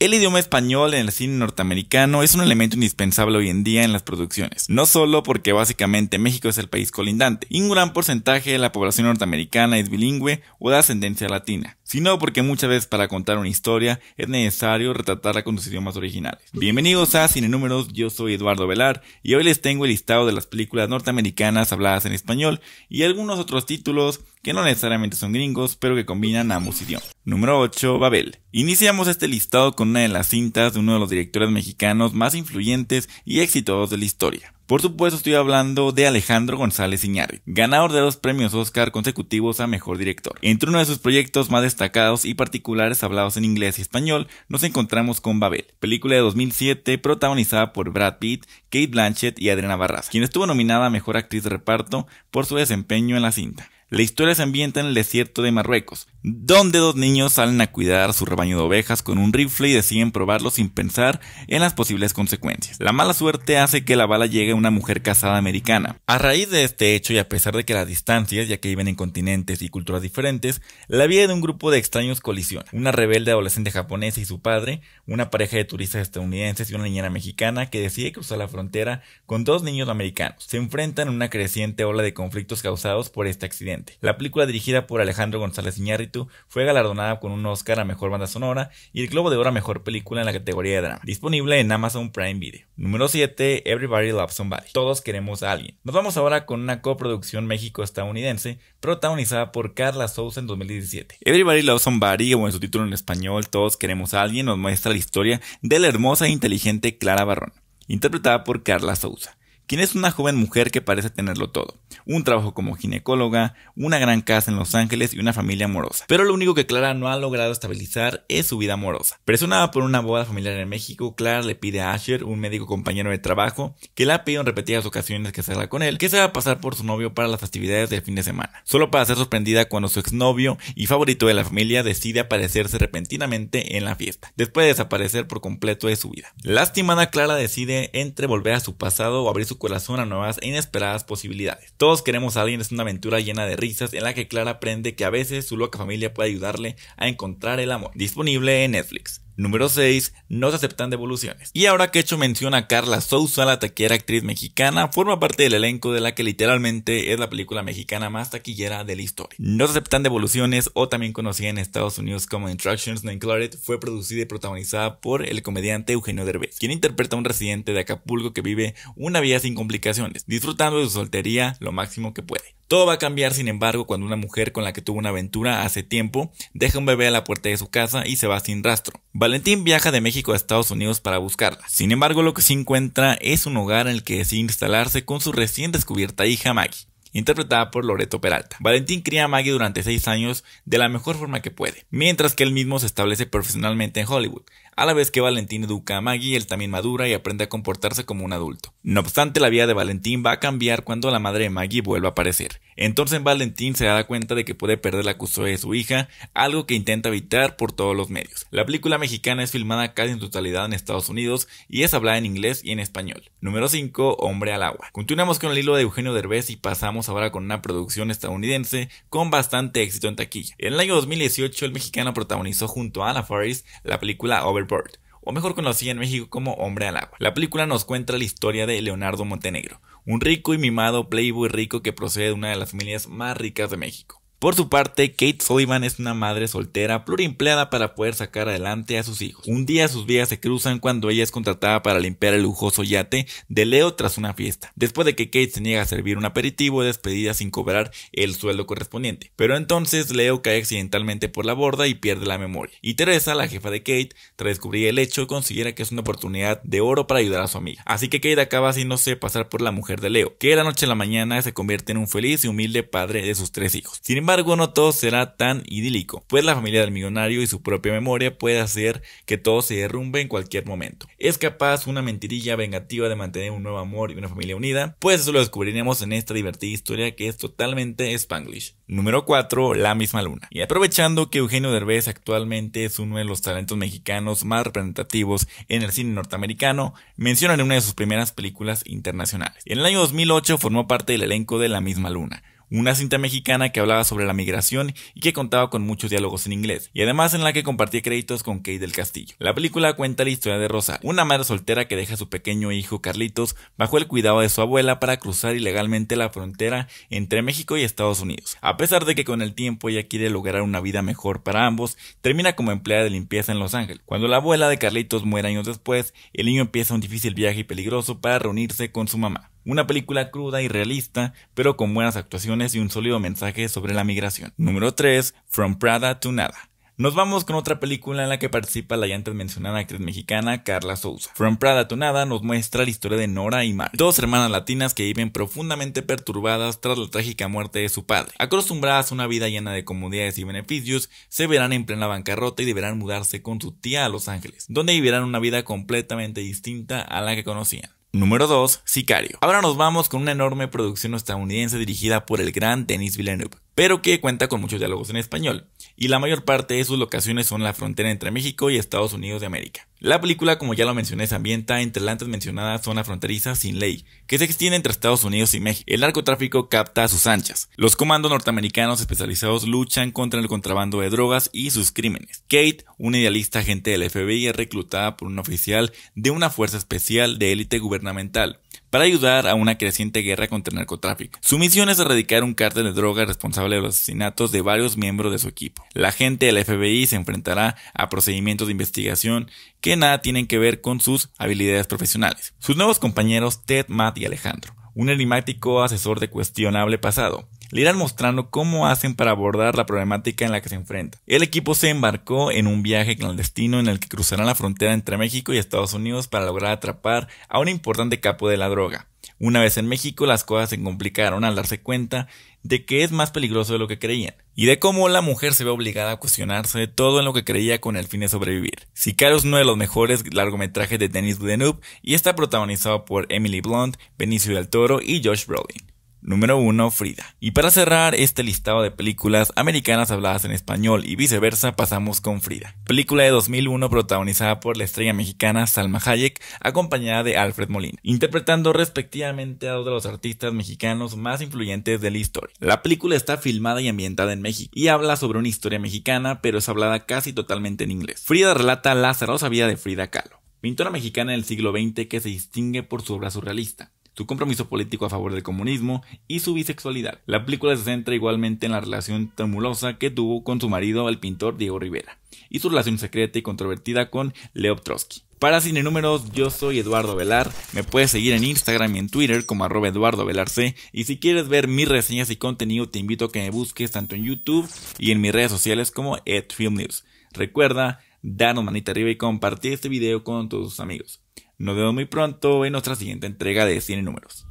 El idioma español en el cine norteamericano es un elemento indispensable hoy en día en las producciones, no solo porque básicamente México es el país colindante, y un gran porcentaje de la población norteamericana es bilingüe o de ascendencia latina, sino porque muchas veces para contar una historia es necesario retratarla con sus idiomas originales. Bienvenidos a Cine Números, yo soy Eduardo Velar y hoy les tengo el listado de las películas norteamericanas habladas en español y algunos otros títulos que no necesariamente son gringos, pero que combinan ambos idiomas. Número 8. Babel. Iniciamos este listado con una de las cintas de uno de los directores mexicanos más influyentes y exitosos de la historia. Por supuesto estoy hablando de Alejandro González Iñárritu, ganador de dos premios Oscar consecutivos a Mejor Director. Entre uno de sus proyectos más destacados y particulares hablados en inglés y español, nos encontramos con Babel, película de 2007 protagonizada por Brad Pitt, Kate Blanchett y Adriana Barraza, quien estuvo nominada a Mejor Actriz de Reparto por su desempeño en la cinta. La historia se ambienta en el desierto de Marruecos, donde dos niños salen a cuidar su rebaño de ovejas con un rifle y deciden probarlo sin pensar en las posibles consecuencias. La mala suerte hace que la bala llegue a una mujer casada americana. A raíz de este hecho y a pesar de que las distancias, ya que viven en continentes y culturas diferentes, la vida de un grupo de extraños colisiona. Una rebelde adolescente japonesa y su padre, una pareja de turistas estadounidenses y una niñera mexicana que decide cruzar la frontera con dos niños americanos. Se enfrentan a una creciente ola de conflictos causados por este accidente. La película dirigida por Alejandro González Iñárritu fue galardonada con un Oscar a Mejor Banda Sonora y el Globo de Oro a Mejor Película en la categoría de drama, disponible en Amazon Prime Video. Número 7, Everybody Loves Somebody. Todos queremos a alguien. Nos vamos ahora con una coproducción México-estadounidense protagonizada por Carla Souza en 2017. Everybody Loves Somebody, o en su título en español, Todos queremos a alguien, nos muestra la historia de la hermosa e inteligente Clara Barrón, interpretada por Carla Souza quien es una joven mujer que parece tenerlo todo. Un trabajo como ginecóloga, una gran casa en Los Ángeles y una familia amorosa. Pero lo único que Clara no ha logrado estabilizar es su vida amorosa. Presionada por una boda familiar en México, Clara le pide a Asher, un médico compañero de trabajo, que la ha pedido en repetidas ocasiones que salga con él, que se va a pasar por su novio para las festividades del fin de semana. Solo para ser sorprendida cuando su exnovio y favorito de la familia decide aparecerse repentinamente en la fiesta, después de desaparecer por completo de su vida. Lastimada, Clara decide entre volver a su pasado o abrir su corazón a nuevas e inesperadas posibilidades. Todos queremos a alguien es una aventura llena de risas en la que Clara aprende que a veces su loca familia puede ayudarle a encontrar el amor. Disponible en Netflix. Número 6. No se aceptan devoluciones. Y ahora que he hecho mención a Carla Sousa, la taquillera actriz mexicana, forma parte del elenco de la que literalmente es la película mexicana más taquillera de la historia. No se aceptan devoluciones, o también conocida en Estados Unidos como Instructions Not Included, fue producida y protagonizada por el comediante Eugenio Derbez, quien interpreta a un residente de Acapulco que vive una vida sin complicaciones, disfrutando de su soltería lo máximo que puede. Todo va a cambiar, sin embargo, cuando una mujer con la que tuvo una aventura hace tiempo deja un bebé a la puerta de su casa y se va sin rastro. Valentín viaja de México a Estados Unidos para buscarla. Sin embargo, lo que se encuentra es un hogar en el que decide instalarse con su recién descubierta hija Maggie interpretada por Loreto Peralta. Valentín cría a Maggie durante seis años de la mejor forma que puede, mientras que él mismo se establece profesionalmente en Hollywood, a la vez que Valentín educa a Maggie, él también madura y aprende a comportarse como un adulto. No obstante, la vida de Valentín va a cambiar cuando la madre de Maggie vuelva a aparecer. Entonces Valentín se da cuenta de que puede perder la custodia de su hija, algo que intenta evitar por todos los medios. La película mexicana es filmada casi en totalidad en Estados Unidos y es hablada en inglés y en español. Número 5. Hombre al agua. Continuamos con el hilo de Eugenio Derbez y pasamos ahora con una producción estadounidense con bastante éxito en taquilla. En el año 2018 el mexicano protagonizó junto a Anna Faris la película Over o mejor conocida en México como Hombre al Agua. La película nos cuenta la historia de Leonardo Montenegro, un rico y mimado playboy rico que procede de una de las familias más ricas de México. Por su parte, Kate Sullivan es una madre soltera plurimpleada para poder sacar adelante a sus hijos. Un día sus vidas se cruzan cuando ella es contratada para limpiar el lujoso yate de Leo tras una fiesta, después de que Kate se niega a servir un aperitivo despedida sin cobrar el sueldo correspondiente. Pero entonces Leo cae accidentalmente por la borda y pierde la memoria. Y Teresa, la jefa de Kate, tras descubrir el hecho, considera que es una oportunidad de oro para ayudar a su amiga. Así que Kate acaba haciéndose pasar por la mujer de Leo, que de la noche a la mañana se convierte en un feliz y humilde padre de sus tres hijos embargo, no todo será tan idílico, pues la familia del millonario y su propia memoria puede hacer que todo se derrumbe en cualquier momento. ¿Es capaz una mentirilla vengativa de mantener un nuevo amor y una familia unida? Pues eso lo descubriremos en esta divertida historia que es totalmente spanglish. Número 4. La misma luna. Y aprovechando que Eugenio Derbez actualmente es uno de los talentos mexicanos más representativos en el cine norteamericano, menciona en una de sus primeras películas internacionales. En el año 2008 formó parte del elenco de La misma luna una cinta mexicana que hablaba sobre la migración y que contaba con muchos diálogos en inglés, y además en la que compartía créditos con Kate del Castillo. La película cuenta la historia de Rosa, una madre soltera que deja a su pequeño hijo Carlitos bajo el cuidado de su abuela para cruzar ilegalmente la frontera entre México y Estados Unidos. A pesar de que con el tiempo ella quiere lograr una vida mejor para ambos, termina como empleada de limpieza en Los Ángeles. Cuando la abuela de Carlitos muere años después, el niño empieza un difícil viaje peligroso para reunirse con su mamá. Una película cruda y realista, pero con buenas actuaciones y un sólido mensaje sobre la migración. Número 3. From Prada to Nada. Nos vamos con otra película en la que participa la ya antes mencionada actriz mexicana Carla Souza. From Prada to Nada nos muestra la historia de Nora y Mar, dos hermanas latinas que viven profundamente perturbadas tras la trágica muerte de su padre. Acostumbradas a una vida llena de comodidades y beneficios, se verán en plena bancarrota y deberán mudarse con su tía a Los Ángeles, donde vivirán una vida completamente distinta a la que conocían. Número 2, Sicario. Ahora nos vamos con una enorme producción estadounidense dirigida por el gran Denis Villeneuve, pero que cuenta con muchos diálogos en español y la mayor parte de sus locaciones son la frontera entre México y Estados Unidos de América. La película, como ya lo mencioné, se ambienta entre la antes mencionada zona fronteriza sin ley, que se extiende entre Estados Unidos y México. El narcotráfico capta a sus anchas. Los comandos norteamericanos especializados luchan contra el contrabando de drogas y sus crímenes. Kate, una idealista agente del FBI, es reclutada por un oficial de una fuerza especial de élite gubernamental para ayudar a una creciente guerra contra el narcotráfico. Su misión es erradicar un cártel de drogas responsable de los asesinatos de varios miembros de su equipo. La gente del FBI se enfrentará a procedimientos de investigación que nada tienen que ver con sus habilidades profesionales. Sus nuevos compañeros Ted, Matt y Alejandro, un enigmático asesor de cuestionable pasado, le irán mostrando cómo hacen para abordar la problemática en la que se enfrenta. El equipo se embarcó en un viaje clandestino en el que cruzarán la frontera entre México y Estados Unidos para lograr atrapar a un importante capo de la droga. Una vez en México las cosas se complicaron al darse cuenta de que es más peligroso de lo que creían, y de cómo la mujer se ve obligada a cuestionarse de todo en lo que creía con el fin de sobrevivir. Sicario es uno de los mejores largometrajes de Denis Villeneuve y está protagonizado por Emily Blunt, Benicio del Toro y Josh Brolin. Número 1, Frida. Y para cerrar este listado de películas americanas habladas en español y viceversa, pasamos con Frida. Película de 2001 protagonizada por la estrella mexicana Salma Hayek, acompañada de Alfred Molina, interpretando respectivamente a dos de los artistas mexicanos más influyentes de la historia. La película está filmada y ambientada en México y habla sobre una historia mexicana, pero es hablada casi totalmente en inglés. Frida relata la zarosa vida de Frida Kahlo pintora mexicana del siglo XX que se distingue por su obra surrealista, su compromiso político a favor del comunismo y su bisexualidad. La película se centra igualmente en la relación tumulosa que tuvo con su marido, el pintor Diego Rivera, y su relación secreta y controvertida con Leop Trotsky. Para Cine Números, yo soy Eduardo Velar. Me puedes seguir en Instagram y en Twitter como arroba Eduardo Velar C. Y si quieres ver mis reseñas y contenido, te invito a que me busques tanto en YouTube y en mis redes sociales como Film News. Recuerda, danos manita arriba y compartir este video con todos tus amigos. Nos vemos muy pronto en nuestra siguiente entrega de Cine Números.